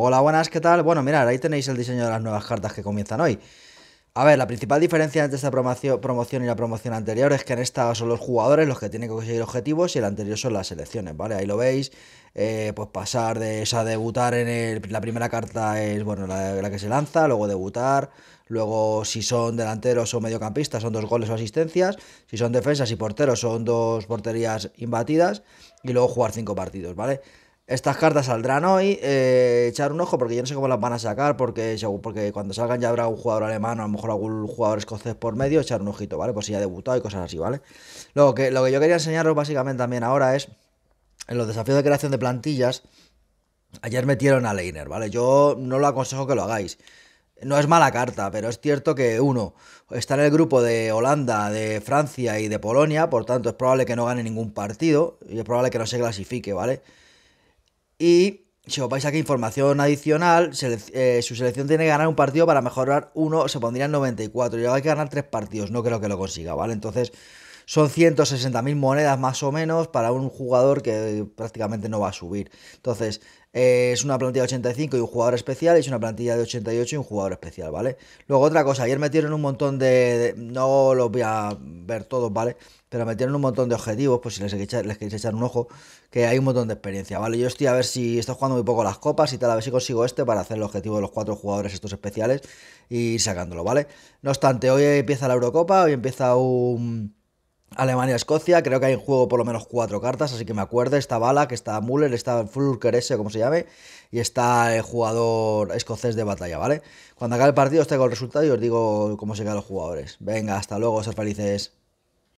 Hola, buenas, ¿qué tal? Bueno, mirad, ahí tenéis el diseño de las nuevas cartas que comienzan hoy. A ver, la principal diferencia entre esta promoción y la promoción anterior es que en esta son los jugadores los que tienen que conseguir objetivos y el anterior son las selecciones, ¿vale? Ahí lo veis, eh, pues pasar de, o debutar en el, la primera carta es, bueno, la, la que se lanza, luego debutar, luego si son delanteros o mediocampistas son dos goles o asistencias, si son defensas y porteros son dos porterías imbatidas y luego jugar cinco partidos, ¿vale? Estas cartas saldrán hoy, eh, echar un ojo porque yo no sé cómo las van a sacar, porque, porque cuando salgan ya habrá un jugador alemán o a lo mejor algún jugador escocés por medio, echar un ojito, ¿vale? Por si ya ha debutado y cosas así, ¿vale? Lo que, lo que yo quería enseñaros básicamente también ahora es en los desafíos de creación de plantillas. Ayer metieron a Leiner, ¿vale? Yo no lo aconsejo que lo hagáis. No es mala carta, pero es cierto que uno está en el grupo de Holanda, de Francia y de Polonia, por tanto es probable que no gane ningún partido y es probable que no se clasifique, ¿vale? vale y si os vais aquí información adicional, eh, su selección tiene que ganar un partido para mejorar uno, se pondría en 94. Y ahora hay que ganar tres partidos, no creo que lo consiga, ¿vale? Entonces, son 160.000 monedas más o menos para un jugador que prácticamente no va a subir. Entonces, eh, es una plantilla de 85 y un jugador especial, y es una plantilla de 88 y un jugador especial, ¿vale? Luego otra cosa, ayer metieron un montón de, no los voy a ver todos, ¿vale? Pero metieron un montón de objetivos, pues si les, queréis echar, les queréis echar un ojo, que hay un montón de experiencia, ¿vale? Yo estoy a ver si estoy jugando muy poco las copas y tal, a ver si consigo este para hacer el objetivo de los cuatro jugadores estos especiales y sacándolo, ¿vale? No obstante, hoy empieza la Eurocopa, hoy empieza un Alemania-Escocia, creo que hay en juego por lo menos cuatro cartas, así que me acuerdo, está Balak, está Müller, está que ese, como se llame, y está el jugador escocés de batalla, ¿vale? Cuando acabe el partido os traigo el resultado y os digo cómo se quedan los jugadores. Venga, hasta luego, ser felices.